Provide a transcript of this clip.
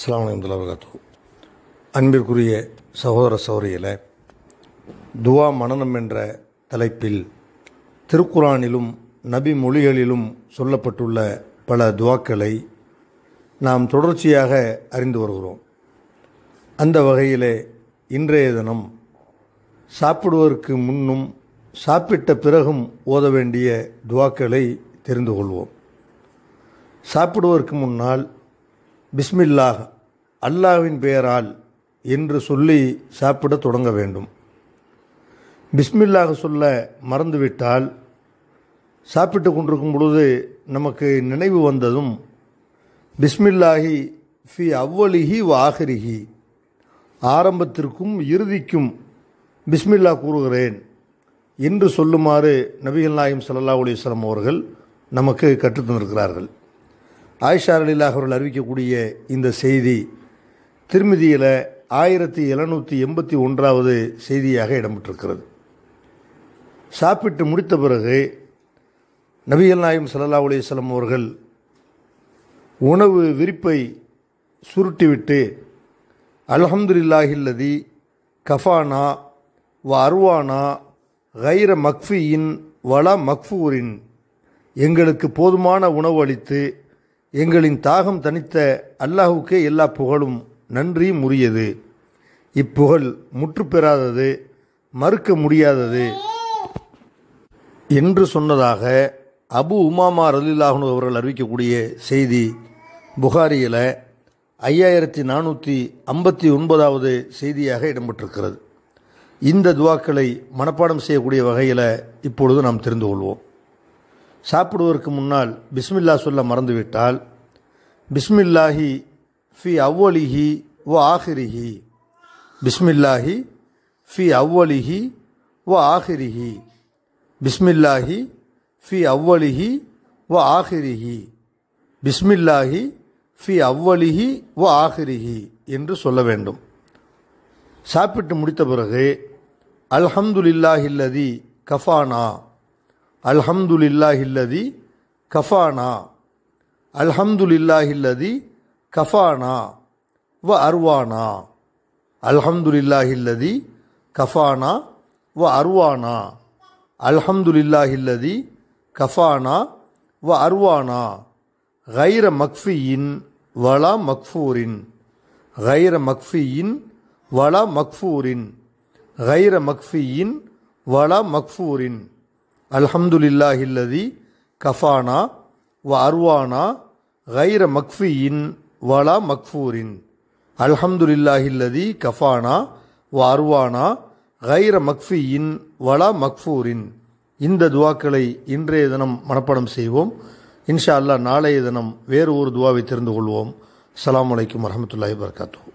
அஸ்லாம் வலைமதுல்லா அன்பிற்குரிய சகோதர சௌரியில் துவா மனநம் என்ற தலைப்பில் திருக்குறானிலும் நபி மொழிகளிலும் சொல்லப்பட்டுள்ள பல துவாக்களை நாம் தொடர்ச்சியாக அறிந்து வருகிறோம் அந்த வகையிலே இன்றைய தினம் சாப்பிடுவதற்கு முன்னும் சாப்பிட்ட பிறகும் ஓத வேண்டிய துவாக்களை தெரிந்து கொள்வோம் சாப்பிடுவதற்கு முன்னால் பிஸ்மில்லாஹ் அல்லாவின் பெயரால் என்று சொல்லி சாப்பிட தொடங்க வேண்டும் பிஸ்மில்லாக சொல்ல மறந்துவிட்டால் சாப்பிட்டு கொண்டிருக்கும் பொழுது நமக்கு நினைவு வந்ததும் பிஸ்மில்லாஹி ஃபி அவ்வலிஹி வாகரிஹி ஆரம்பத்திற்கும் இறுதிக்கும் பிஸ்மில்லா கூறுகிறேன் என்று சொல்லுமாறு நபிகள் நாயம் சல்லா அலிஸ்லாம் அவர்கள் நமக்கு கற்றுத்தந்திருக்கிறார்கள் ஆயிஷார் அலிலாக அவர்கள் அறிவிக்கக்கூடிய இந்த செய்தி திருமதியில் ஆயிரத்தி எழுநூற்றி எண்பத்தி ஒன்றாவது செய்தியாக இடம்பெற்றிருக்கிறது சாப்பிட்டு முடித்த பிறகு நபிகள் நாயம் சல்லா அலிஸ்லாம் அவர்கள் உணவு விரிப்பை சுருட்டிவிட்டு அல்ஹம்துல்லாஹில்லதி கஃபானா வ அர்வானா கைர மக்ஃபியின் வள மக்ஃபூரின் எங்களுக்கு போதுமான உணவு அளித்து எங்களின் தாகம் தனித்த அல்லாஹுக்கே எல்லா புகழும் நன்றியும் உரியது இப்புகழ் முற்று பெறாதது மறுக்க முடியாதது என்று சொன்னதாக அபு உமாமா ரலிலாஹனு அவர்கள் அறிவிக்கக்கூடிய செய்தி புகாரியில் ஐயாயிரத்தி நானூற்றி ஐம்பத்தி ஒன்பதாவது செய்தியாக இடம்பெற்றிருக்கிறது இந்த துவாக்களை மனப்பாடம் செய்யக்கூடிய வகையில் இப்பொழுது நாம் தெரிந்து கொள்வோம் சாப்பிடுவதற்கு முன்னால் பிஸ்மில்லா சொல்ல மறந்துவிட்டால் பிஸ்மில்லாஹி ஃபி அவ்வலிஹி ஓ ஆஹிரிஹி பிஸ்மில்லாஹி ஃபி அவ்வலிஹி ஓ ஆஹிரிஹி பிஸ்மில்லாஹி ஃபி அவ்வலிஹி ஓ ஆஹிரிஹி பிஸ்மில்லாஹி ஃபி அவ்வலிஹி ஓ ஆஹிரிஹி என்று சொல்ல வேண்டும் சாப்பிட்டு முடித்த பிறகு அல்ஹம்துலில்லாஹில்லதி கஃபானா அல்ஹம்துலில்லாஹில்லதி கஃபானா அல்ஹம்துலில்லாஹில்லதி கஃபானா வ அர்வானா அல்ஹம்துலில்லாஹில்லதி கஃபானா வ அர்வானா அல்ஹம்துலில்லாஹில்லதி கஃபானா வ அர்வானா ஹைர மக்ஃபியின் வலா மக்ஃபூரின் ஹைர மக்ஃபியின் வலா மக்ஃபூரின் ஹைர மக்ஃபியின் வலா மக்ஃபூரின் அல்ஹம்துலில்லாஹில்லதி கஃபானா வ அர்வானா கைர மக்ஃபியின் வலா மக்ஃபூரின் அல்ஹம்துலில்லாஹில்லதி கஃபானா வ அர்வானா கைர மக்ஃபியின் வலா மக்ஃபூரின் இந்த துவாக்களை இன்றைய தினம் மனப்பாடம் செய்வோம் இன்ஷா அல்லா நாளைய தினம் வேறு ஒரு துவாவை தெரிந்து கொள்வோம் அலாம் வலைக்கம் வரமத்துல்லாஹி வர்காத்தூ